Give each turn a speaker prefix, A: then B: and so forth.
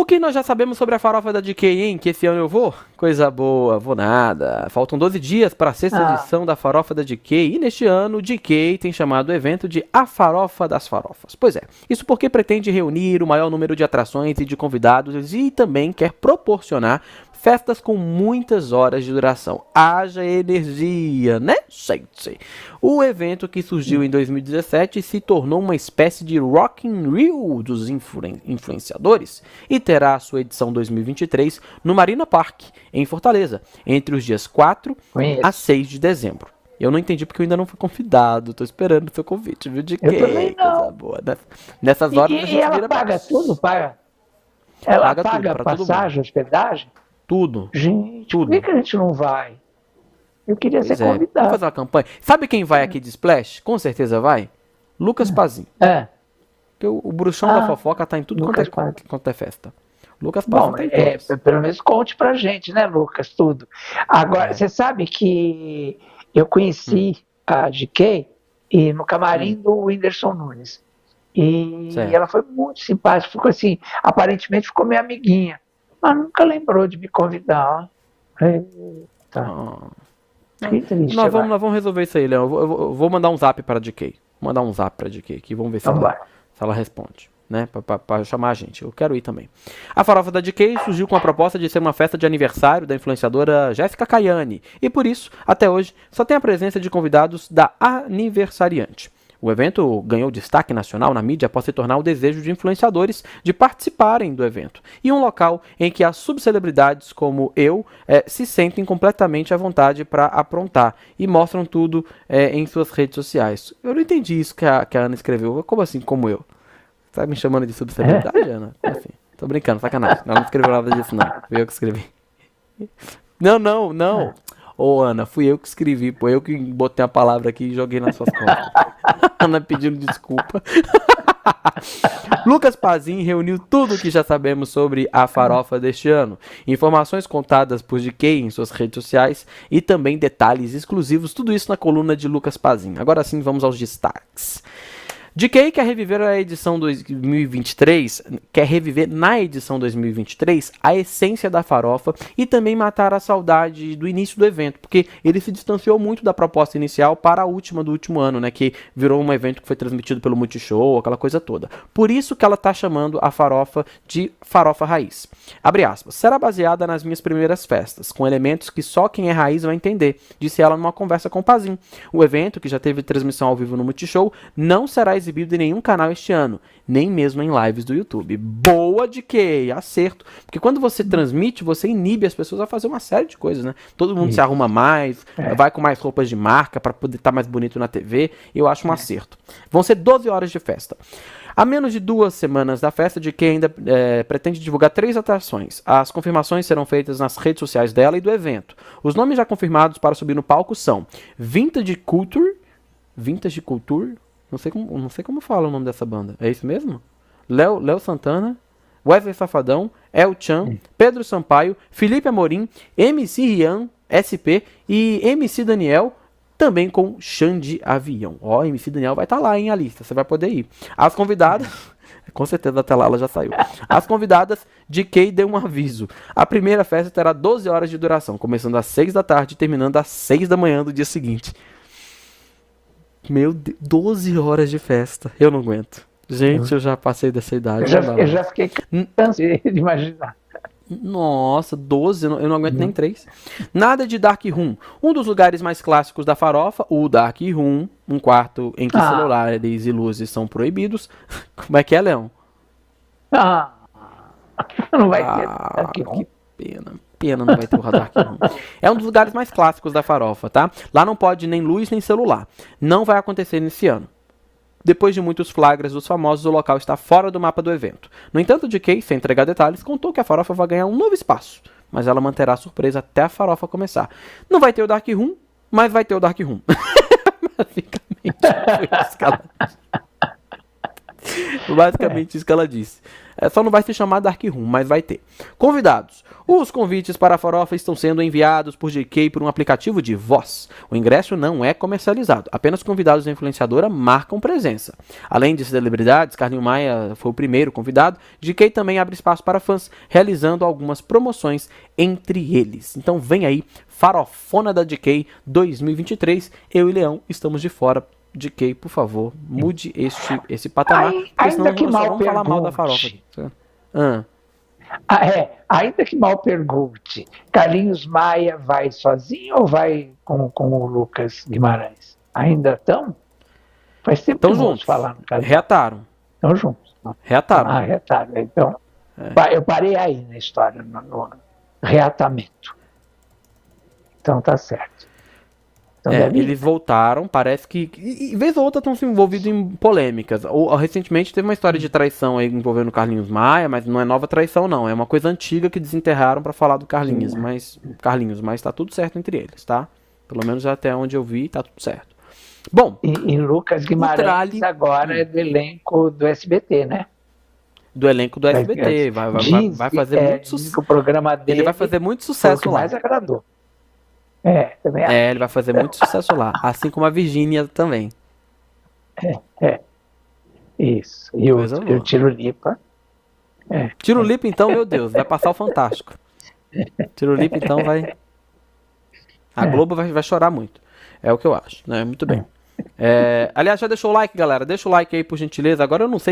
A: O que nós já sabemos sobre a farofa da DK, hein? Que esse ano eu vou? Coisa boa, vou nada. Faltam 12 dias para a sexta ah. edição da farofa da DK e neste ano DK tem chamado o evento de A Farofa das Farofas. Pois é, isso porque pretende reunir o maior número de atrações e de convidados e também quer proporcionar Festas com muitas horas de duração. Haja energia, né, gente? O evento que surgiu em 2017 se tornou uma espécie de Rock in Rio dos influen influenciadores e terá sua edição 2023 no Marina Park, em Fortaleza, entre os dias 4 Conheço. a 6 de dezembro. Eu não entendi porque eu ainda não fui convidado. Tô esperando o seu convite, viu? De eu quê? Coisa boa. Né? Nessas horas e, a gente e ela paga tudo, paga? Ela paga, paga tudo, passagem, hospedagem? Tudo. Gente, tudo. por que, a gente não vai? Eu queria pois ser é. convidado. Vamos fazer uma campanha. Sabe quem vai aqui de Splash? Com certeza vai. Lucas é. Pazin. É. Porque o, bruxão ah, da fofoca tá em tudo quanto é, quanto é, festa. Lucas Pazin Bom, tá em é, Pelo menos conte pra gente, né, Lucas, tudo. Agora, é. você sabe que eu conheci hum. a GK e, no camarim hum. do Whindersson Nunes. E certo. ela foi muito simpática, ficou assim, aparentemente ficou minha amiguinha mas ah, nunca lembrou de me convidar. Eita. Ah. Que triste. Nós vamos, nós vamos resolver isso aí, Leão. Eu, eu vou, mandar um zap para a DK. Vou mandar um zap para a DK aqui. Vamos ver se, então ela, se ela responde né, para chamar a gente. Eu quero ir também. A farofa da DK surgiu com a proposta de ser uma festa de aniversário da influenciadora Jéssica Caiane, e por isso, até hoje, só tem a presença de convidados da aniversariante. O evento ganhou destaque nacional na mídia após se tornar o desejo de influenciadores de participarem do evento e um local em que as subcelebridades como eu é, se sentem completamente à vontade para aprontar e mostram tudo é, em suas redes sociais. Eu não entendi isso que a, que a Ana escreveu. Como assim, como eu? Tá me chamando de subcelebridade, é. Ana? Assim, tô brincando, sacanagem. Ela não escreveu nada disso, não. Fui eu que escrevi. Não, não, não. Ô, Ana, fui eu que escrevi, pô. Eu que botei a palavra aqui e joguei nas suas contas. Ana pedindo desculpa. Lucas Pazin reuniu tudo o que já sabemos sobre a farofa deste ano, informações contadas por DK em suas redes sociais e também detalhes exclusivos, tudo isso na coluna de Lucas Pazin. Agora sim, vamos aos destaques. DK quer reviver a edição 2023, quer reviver na edição 2023 a essência da farofa e também matar a saudade do início do evento, porque ele se distanciou muito da proposta inicial para a última do último ano, né, que virou um evento que foi transmitido pelo Multishow, aquela coisa toda. Por isso que ela está chamando a farofa de farofa raiz. Abre aspas. Será baseada nas minhas primeiras festas, com elementos que só quem é raiz vai entender, disse ela numa conversa com o Pazin. O evento, que já teve transmissão ao vivo no Multishow, não será exibido exibido em nenhum canal este ano, nem mesmo em lives do YouTube. Boa de que acerto, porque quando você transmite, você inibe as pessoas a fazer uma série de coisas, né? Todo mundo Isso. se arruma mais, é. vai com mais roupas de marca para poder estar tá mais bonito na TV. Eu acho um é. acerto. Vão ser 12 horas de festa. A menos de duas semanas da festa, de que ainda é, pretende divulgar três atrações. As confirmações serão feitas nas redes sociais dela e do evento. Os nomes já confirmados para subir no palco são Vintage Culture, Vintage Culture, não sei como, não sei como fala o nome dessa banda. É isso mesmo? Léo, Léo Santana, Wesley Safadão, El Chan, hum. Pedro Sampaio, Felipe Amorim, MC Rian, SP e MC Daniel, também com Xande Avião. Ó, MC Daniel vai estar tá lá, em a lista. Você vai poder ir. As convidadas. Com certeza até lá ela já saiu. As convidadas de Kay deu um aviso. A primeira festa terá 12 horas de duração, começando às 6 da tarde e terminando às 6 da manhã do dia seguinte. Meu Deus, 12 horas de festa. Eu não aguento. Gente, eu já passei dessa idade. Eu já, eu já fiquei cansado de imaginar. Nossa, 12, eu não, eu não aguento nem 3. Hum. Nada de Dark Room. Um dos lugares mais clássicos da farofa, o Dark Room, um quarto em que ah. celulares e luzes são proibidos. Como é que é, Leão? Ah, não vai ah, ter Dark Room. Que pena. Pena, não vai ter o radar aqui não. É um dos lugares mais clássicos da farofa, tá? Lá não pode nem luz nem celular. Não vai acontecer nesse ano. Depois de muitos flagras dos famosos, o local está fora do mapa do evento. No entanto, de DK, sem entregar detalhes, contou que a farofa vai ganhar um novo espaço, mas ela manterá a surpresa até a farofa começar. Não vai ter o Dark Room, mas vai ter o Dark Room. Basicamente, isso que ela Basicamente, isso que ela disse. É, só não vai se chamar Dark Room, mas vai ter. Convidados: os convites para a farofa estão sendo enviados por GK por um aplicativo de voz. O ingresso não é comercializado, apenas convidados da influenciadora marcam presença. Além de celebridades, Carlinho Maia foi o primeiro convidado, GK também abre espaço para fãs, realizando algumas promoções entre eles. Então vem aí, Farofona da GK 2023. Eu e Leão estamos de fora DK, por favor, mude este, esse patamar. Ai, porque senão nós vamos pergunte. falar mal da farofa. Ah. Ah, é, ainda que mal pergunte, Carlinhos Maia vai sozinho ou vai com, com o Lucas Guimarães? Ainda estão? Faz tempo tão que juntos. falar no caso. Reataram. Estão juntos. Reataram. Ah, reataram. Então, é. eu parei aí na história, no, no reatamento. Então tá certo. É, eles voltaram, parece que. E, e vez ou outra estão se envolvidos em polêmicas. Ou, ou, recentemente teve uma história de traição aí envolvendo o Carlinhos Maia, mas não é nova traição, não. É uma coisa antiga que desenterraram para falar do Carlinhos, Sim. Hum. mas. Carlinhos, mas tá tudo certo entre eles, tá? Pelo menos até onde eu vi, tá tudo certo. Bom. E, e Lucas Guimarães agora é do elenco do SBT, né? do elenco do SBT. Vai, vai, vai, vai fazer é, muito sucesso. O programa dele ele vai fazer muito sucesso lá. Mais agradou. É, também é, acho. É, ele vai fazer muito sucesso lá. Assim como a Virgínia também. É, é. Isso. E o, e o Tiro Lipa. É. Tiro Lipa, então, meu Deus, vai passar o Fantástico. Tiro Lipa, então, vai. A é. Globo vai, vai chorar muito. É o que eu acho, né? Muito bem. É. é, aliás, já deixou o like, galera. Deixa o like aí, por gentileza. Agora eu não sei